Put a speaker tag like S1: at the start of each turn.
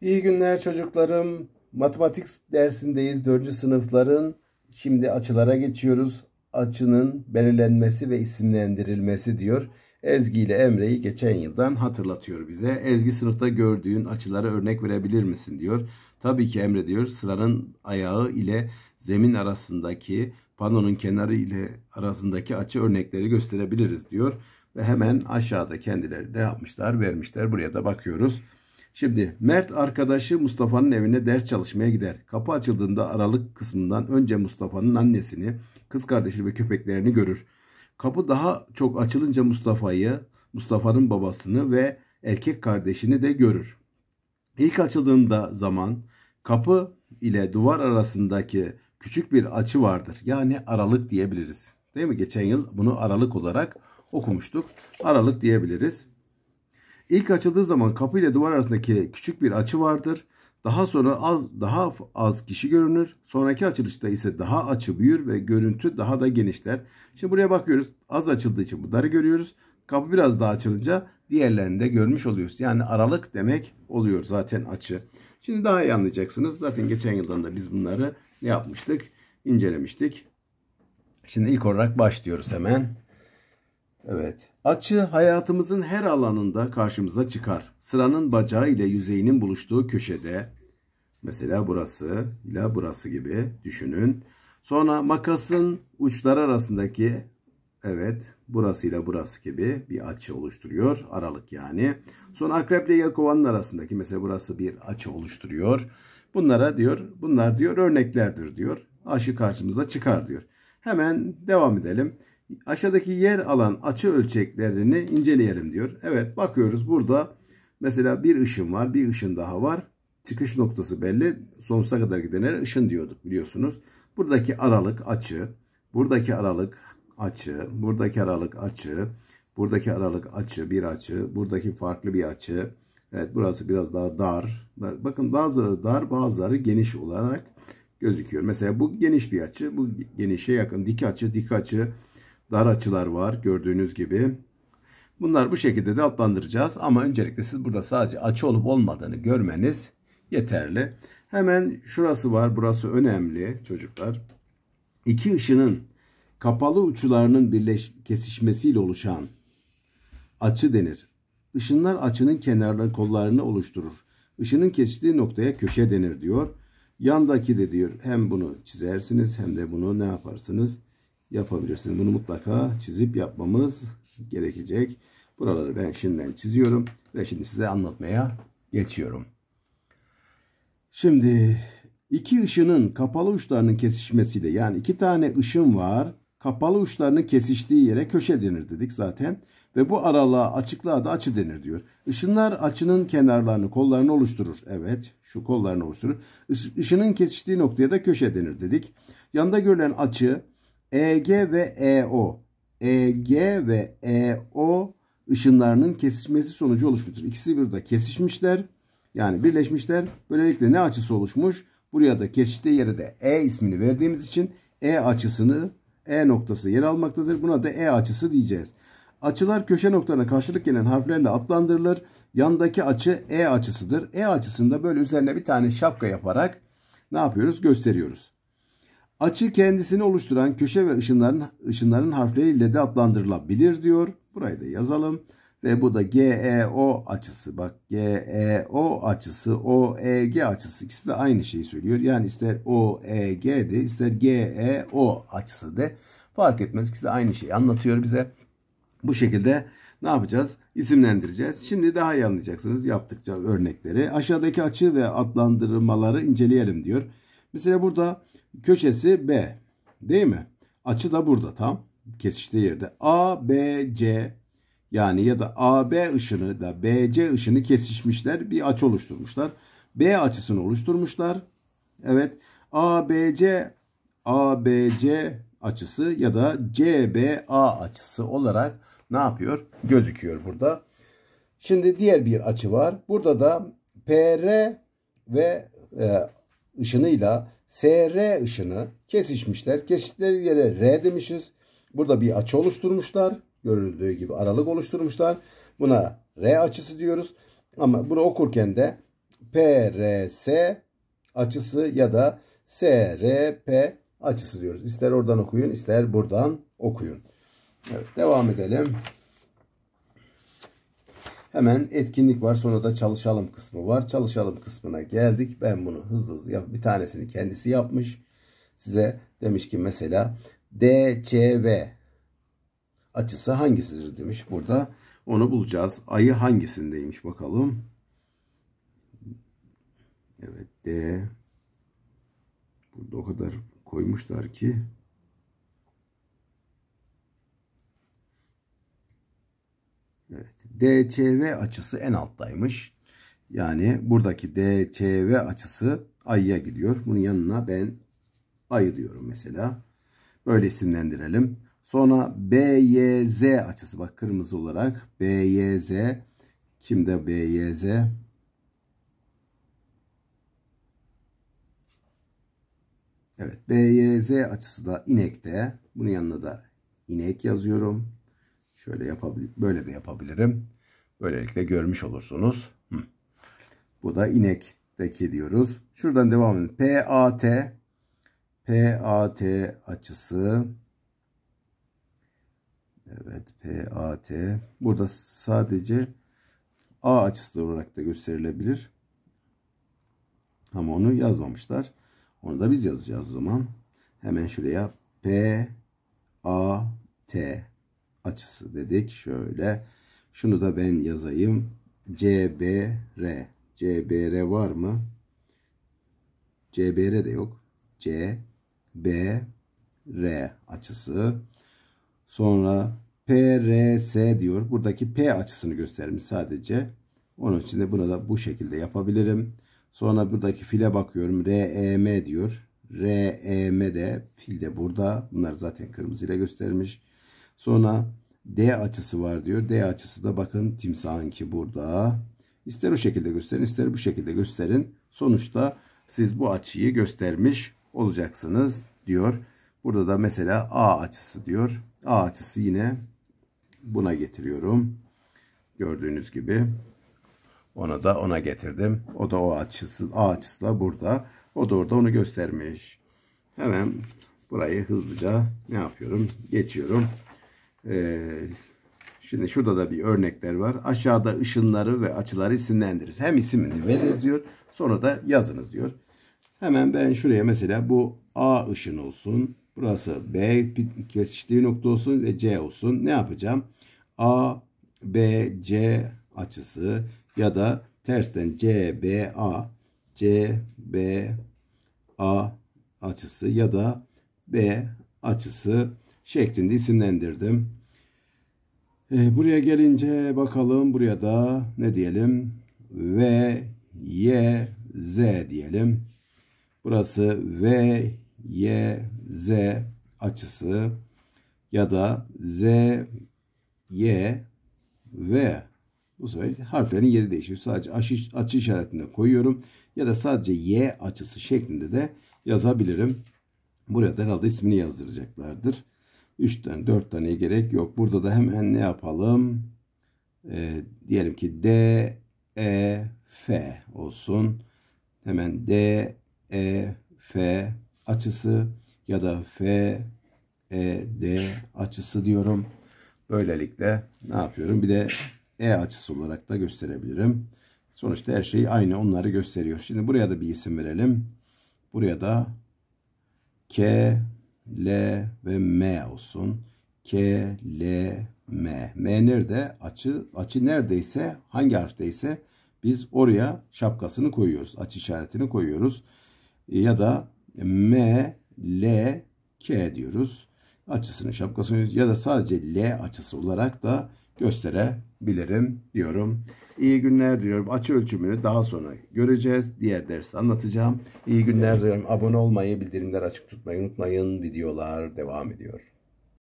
S1: İyi günler çocuklarım. Matematik dersindeyiz. 4. sınıfların şimdi açılara geçiyoruz. Açının belirlenmesi ve isimlendirilmesi diyor. Ezgi ile Emre'yi geçen yıldan hatırlatıyor bize. Ezgi sınıfta gördüğün açılara örnek verebilir misin diyor. Tabii ki Emre diyor sıranın ayağı ile zemin arasındaki panonun kenarı ile arasındaki açı örnekleri gösterebiliriz diyor. Ve hemen aşağıda kendileri de yapmışlar vermişler. Buraya da bakıyoruz. Şimdi Mert arkadaşı Mustafa'nın evine ders çalışmaya gider. Kapı açıldığında aralık kısmından önce Mustafa'nın annesini, kız kardeşi ve köpeklerini görür. Kapı daha çok açılınca Mustafa'yı, Mustafa'nın babasını ve erkek kardeşini de görür. İlk açıldığında zaman kapı ile duvar arasındaki küçük bir açı vardır. Yani aralık diyebiliriz. Değil mi? Geçen yıl bunu aralık olarak okumuştuk. Aralık diyebiliriz. İlk açıldığı zaman kapı ile duvar arasındaki küçük bir açı vardır. Daha sonra az daha az kişi görünür. Sonraki açılışta ise daha açı büyür ve görüntü daha da genişler. Şimdi buraya bakıyoruz. Az açıldığı için bunları görüyoruz. Kapı biraz daha açılınca diğerlerini de görmüş oluyoruz. Yani aralık demek oluyor zaten açı. Şimdi daha iyi anlayacaksınız. Zaten geçen yıldan da biz bunları ne yapmıştık? İncelemiştik. Şimdi ilk olarak başlıyoruz hemen. Evet. Açı hayatımızın her alanında karşımıza çıkar. Sıranın bacağı ile yüzeyinin buluştuğu köşede mesela burası ile burası gibi düşünün. Sonra makasın uçları arasındaki evet burası ile burası gibi bir açı oluşturuyor. Aralık yani. Sonra akrep ile yakovanın arasındaki mesela burası bir açı oluşturuyor. Bunlara diyor bunlar diyor örneklerdir diyor. Aşı karşımıza çıkar diyor. Hemen devam edelim. Aşağıdaki yer alan açı ölçeklerini inceleyelim diyor. Evet bakıyoruz burada mesela bir ışın var bir ışın daha var. Çıkış noktası belli. Sonsuza kadar gidenlere ışın diyorduk biliyorsunuz. Buradaki aralık açı, buradaki aralık açı, buradaki aralık açı, buradaki aralık açı, bir açı, buradaki farklı bir açı. Evet burası biraz daha dar. Bakın bazıları dar bazıları geniş olarak gözüküyor. Mesela bu geniş bir açı, bu genişe yakın dik açı, dik açı, dar açılar var gördüğünüz gibi. Bunlar bu şekilde de adlandıracağız ama öncelikle siz burada sadece açı olup olmadığını görmeniz yeterli. Hemen şurası var burası önemli çocuklar. İki ışının kapalı uçlarının birleş kesişmesiyle oluşan açı denir. Işınlar açının kenarları kollarını oluşturur. Işının kesiştiği noktaya köşe denir diyor. Yandaki de diyor hem bunu çizersiniz hem de bunu ne yaparsınız? Yapabilirsin. Bunu mutlaka çizip yapmamız gerekecek. Buraları ben şimdiden çiziyorum ve şimdi size anlatmaya geçiyorum. Şimdi iki ışının kapalı uçlarının kesişmesiyle yani iki tane ışın var. Kapalı uçlarının kesiştiği yere köşe denir dedik zaten. Ve bu aralığa açıklığa da açı denir diyor. Işınlar açının kenarlarını kollarını oluşturur. Evet şu kollarını oluşturur. Işının kesiştiği noktaya da köşe denir dedik. Yanda görülen açı EG ve EO. EG ve EO ışınlarının kesişmesi sonucu oluşmuştur. İkisi burada kesişmişler. Yani birleşmişler. Böylelikle ne açısı oluşmuş? Buraya da kesiştiği yere de E ismini verdiğimiz için E açısını E noktası yer almaktadır. Buna da E açısı diyeceğiz. Açılar köşe noktalarına karşılık gelen harflerle adlandırılır. Yandaki açı E açısıdır. E açısında böyle üzerine bir tane şapka yaparak ne yapıyoruz? Gösteriyoruz. Açı kendisini oluşturan köşe ve ışınların, ışınların harfleriyle de adlandırılabilir diyor. Burayı da yazalım. Ve bu da GEO açısı. Bak GEO açısı, OEG açısı ikisi de aynı şeyi söylüyor. Yani ister OEG de ister GEO açısı de fark etmez. İkisi de aynı şeyi anlatıyor bize. Bu şekilde ne yapacağız? İsimlendireceğiz. Şimdi daha iyi anlayacaksınız yaptıkça örnekleri. Aşağıdaki açı ve adlandırmaları inceleyelim diyor. Mesela burada köşesi B. Değil mi? Açı da burada tam kesiştiği yerde. A, B, C yani ya da A B ışını da B C ışını kesişmişler. Bir açı oluşturmuşlar. B açısını oluşturmuşlar. Evet. A A B C B C açısı ya da C B A açısı olarak ne yapıyor? Gözüküyor burada. Şimdi diğer bir açı var. Burada da P R ve e, ışınıyla SR ışını kesişmişler. Kesiştikleri yere R demişiz. Burada bir açı oluşturmuşlar. Görüldüğü gibi aralık oluşturmuşlar. Buna R açısı diyoruz. Ama bunu okurken de PRS açısı ya da SRP açısı diyoruz. İster oradan okuyun ister buradan okuyun. Evet devam edelim. Hemen etkinlik var sonra da çalışalım kısmı var. Çalışalım kısmına geldik. Ben bunu hızlı hızlı yap. Bir tanesini kendisi yapmış. Size demiş ki mesela DCV açısı hangisidir demiş. Burada onu bulacağız. Ayı hangisindeymiş bakalım. Evet D. Burada o kadar koymuşlar ki Evet. DCV açısı en alttaymış. Yani buradaki DCV açısı ayıya gidiyor. Bunun yanına ben ayı diyorum mesela. Böyle isimlendirelim. Sonra BYZ açısı bak kırmızı olarak BYZ kimde BYZ? Evet BYZ açısı da inekte. Bunun yanına da inek yazıyorum. Şöyle yapabilir, böyle de yapabilirim. Böylelikle görmüş olursunuz. Hı. Bu da inek deki diyoruz. Şuradan devam edin. PAT PAT açısı Evet PAT burada sadece A açısı olarak da gösterilebilir. Ama onu yazmamışlar. Onu da biz yazacağız o zaman. Hemen şuraya PAT açısı dedik. Şöyle şunu da ben yazayım. CBR. CBR var mı? CBR de yok. CBR açısı. Sonra PRS diyor. Buradaki P açısını göstermiş sadece. Onun için de bunu da bu şekilde yapabilirim. Sonra buradaki file bakıyorum. REM diyor. REM de fil de burada. Bunlar zaten kırmızıyla göstermiş. Sonra D açısı var diyor. D açısı da bakın timsahın burada. İster o şekilde gösterin ister bu şekilde gösterin. Sonuçta siz bu açıyı göstermiş olacaksınız diyor. Burada da mesela A açısı diyor. A açısı yine buna getiriyorum. Gördüğünüz gibi ona da ona getirdim. O da o açısı A açısı da burada. O da orada onu göstermiş. Hemen burayı hızlıca ne yapıyorum? Geçiyorum. Ee, şimdi şurada da bir örnekler var. Aşağıda ışınları ve açıları isimlendiririz. Hem isimini veririz diyor. Sonra da yazınız diyor. Hemen ben şuraya mesela bu A ışın olsun. Burası B kesiştiği nokta olsun ve C olsun. Ne yapacağım? A, B, C açısı ya da tersten C, B, A, C, B, A açısı ya da B açısı şeklinde isimlendirdim. E, buraya gelince bakalım buraya da ne diyelim? V, Y, Z diyelim. Burası V, Y, Z açısı ya da Z, Y, V. Bu sefer harflerin yeri değişiyor. Sadece açı, açı işaretinde koyuyorum. Ya da sadece Y açısı şeklinde de yazabilirim. Burada herhalde ismini yazdıracaklardır. 3 tane 4 taneye gerek yok. Burada da hemen ne yapalım? E, diyelim ki D, E, F olsun. Hemen D, E, F açısı ya da F, E, D açısı diyorum. Böylelikle ne yapıyorum? Bir de E açısı olarak da gösterebilirim. Sonuçta her şey aynı onları gösteriyor. Şimdi buraya da bir isim verelim. Buraya da K, L ve M olsun. K, L, M. M nerede? Açı. Açı neredeyse hangi harfteyse biz oraya şapkasını koyuyoruz. Açı işaretini koyuyoruz. Ya da M, L, K diyoruz. Açısını şapkasını ya da sadece L açısı olarak da gösterebilirim diyorum. İyi günler diyorum. Açı ölçümünü daha sonra göreceğiz. Diğer ders anlatacağım. İyi günler diyorum. Abone olmayı, bildirimler açık tutmayı unutmayın. Videolar devam ediyor.